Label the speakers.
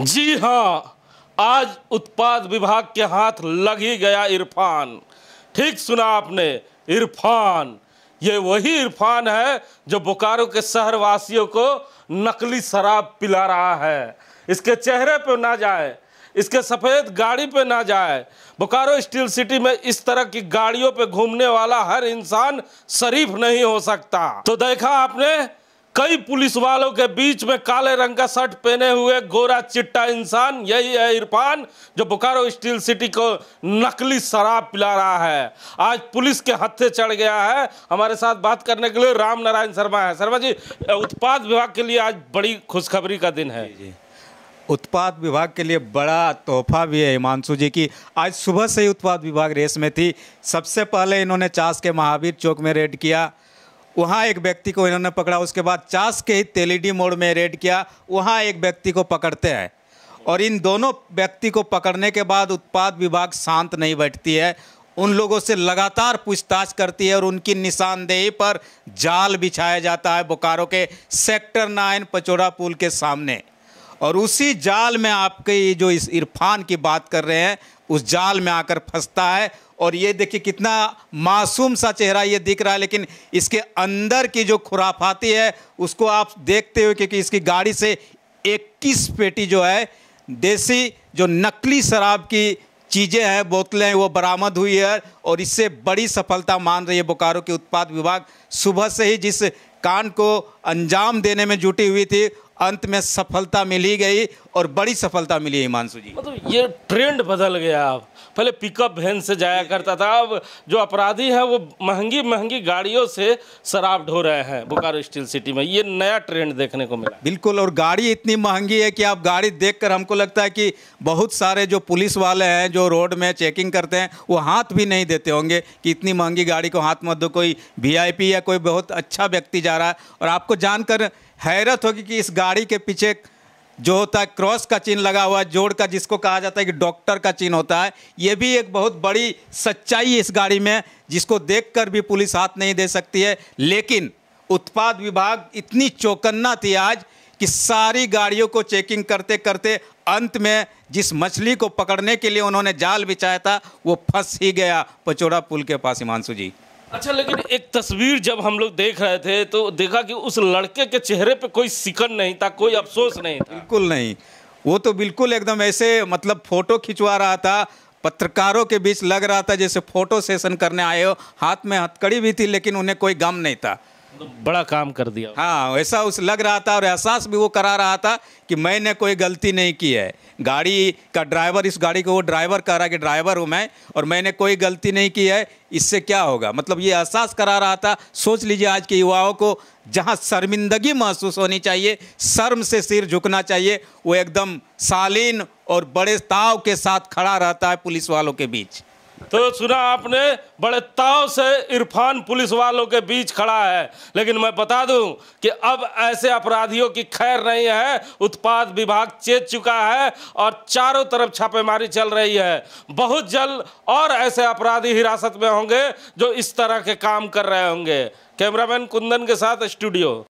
Speaker 1: जी हाँ आज उत्पाद विभाग के हाथ लग ही गया इरफान ठीक सुना आपने इरफान ये वही इरफान है जो बोकारो के शहरवासियों को नकली शराब पिला रहा है इसके चेहरे पे ना जाए इसके सफ़ेद गाड़ी पे ना जाए बोकारो स्टील सिटी में इस तरह की गाड़ियों पे घूमने वाला हर इंसान शरीफ नहीं हो सकता तो देखा आपने कई पुलिस वालों के बीच में काले रंग का शर्ट पहने हुए गोरा चिट्टा इंसान यही है इरफान जो बोकारो स्टील सिटी को नकली शराब पिला रहा है आज पुलिस के हत्थे चढ़ गया है हमारे साथ बात करने के लिए राम नारायण शर्मा है शर्मा जी उत्पाद विभाग के लिए आज बड़ी खुशखबरी का दिन है जी,
Speaker 2: उत्पाद विभाग के लिए बड़ा तोहफा भी है हिमांशु जी की आज सुबह से ही उत्पाद विभाग रेस में थी सबसे पहले इन्होंने चास के महावीर चौक में रेड किया वहाँ एक व्यक्ति को इन्होंने पकड़ा उसके बाद चास के ही तेलीडी मोड़ में रेड किया वहाँ एक व्यक्ति को पकड़ते हैं और इन दोनों व्यक्ति को पकड़ने के बाद उत्पाद विभाग शांत नहीं बैठती है उन लोगों से लगातार पूछताछ करती है और उनकी निशानदेही पर जाल बिछाया जाता है बोकारो के सेक्टर नाइन पचोड़ा पुल के सामने और उसी जाल में आपके जो इस इरफान की बात कर रहे हैं उस जाल में आकर फंसता है और ये देखिए कितना मासूम सा चेहरा ये दिख रहा है लेकिन इसके अंदर की जो खुराफाती है उसको आप देखते हुए क्योंकि इसकी गाड़ी से इक्कीस पेटी जो है देसी जो नकली शराब की चीज़ें हैं बोतलें हैं वो बरामद हुई है और इससे बड़ी सफलता मान रही है बोकारो के उत्पाद विभाग सुबह से ही जिस कांड को अंजाम देने में जुटी हुई थी अंत में सफलता मिली गई और बड़ी सफलता मिली है हिमांशु जी
Speaker 1: मतलब ये ट्रेंड बदल गया अब पहले पिकअप वैन से जाया करता था अब जो अपराधी है वो महंगी महंगी गाड़ियों से शराब ढो रहे हैं
Speaker 2: बोकारो स्टील सिटी में ये नया ट्रेंड देखने को मिला बिल्कुल और गाड़ी इतनी महंगी है कि आप गाड़ी देख हमको लगता है कि बहुत सारे जो पुलिस वाले हैं जो रोड में चेकिंग करते हैं वो हाथ भी नहीं देते होंगे कि इतनी महंगी गाड़ी को हाथ मत दो कोई वी या कोई बहुत अच्छा व्यक्ति जा रहा है और आपको जानकर हैरत होगी कि इस गाड़ी के पीछे जो होता है क्रॉस का चिन्ह लगा हुआ है जोड़ का जिसको कहा जाता है कि डॉक्टर का चिन्ह होता है ये भी एक बहुत बड़ी सच्चाई इस गाड़ी में जिसको देखकर भी पुलिस हाथ नहीं दे सकती है लेकिन उत्पाद विभाग इतनी चौकन्ना थी आज कि सारी गाड़ियों को चेकिंग करते करते अंत में जिस मछली को पकड़ने के लिए उन्होंने जाल बिछाया था वो फंस ही गया पचोड़ा पुल के पास हिमांशु जी
Speaker 1: अच्छा लेकिन एक तस्वीर जब हम लोग देख रहे थे तो देखा कि उस लड़के के चेहरे पे कोई सिकन नहीं था कोई अफसोस नहीं था
Speaker 2: बिल्कुल नहीं वो तो बिल्कुल एकदम ऐसे मतलब फोटो खिंचवा रहा था पत्रकारों के बीच लग रहा था जैसे फोटो सेशन करने आए हो हाथ में हथकड़ी भी थी लेकिन उन्हें कोई गम नहीं था बड़ा काम कर दिया हाँ ऐसा उस लग रहा था और एहसास भी वो करा रहा था कि मैंने कोई गलती नहीं की है गाड़ी का ड्राइवर इस गाड़ी को वो ड्राइवर कह रहा है कि ड्राइवर हूँ मैं और मैंने कोई गलती नहीं की है इससे क्या होगा मतलब ये एहसास करा रहा था सोच लीजिए आज के युवाओं को जहाँ शर्मिंदगी महसूस होनी चाहिए शर्म से सिर झुकना चाहिए वो एकदम शालीन और बड़े ताव के साथ खड़ा रहता है पुलिस वालों के बीच तो सुना
Speaker 1: आपने बड़े ताव से इरफान पुलिस वालों के बीच खड़ा है लेकिन मैं बता दूं कि अब ऐसे अपराधियों की खैर नहीं है उत्पाद विभाग चेत चुका है और चारों तरफ छापेमारी चल रही है बहुत जल्द और ऐसे अपराधी हिरासत में होंगे जो इस तरह के काम कर रहे होंगे कैमरामैन कुंदन के साथ स्टूडियो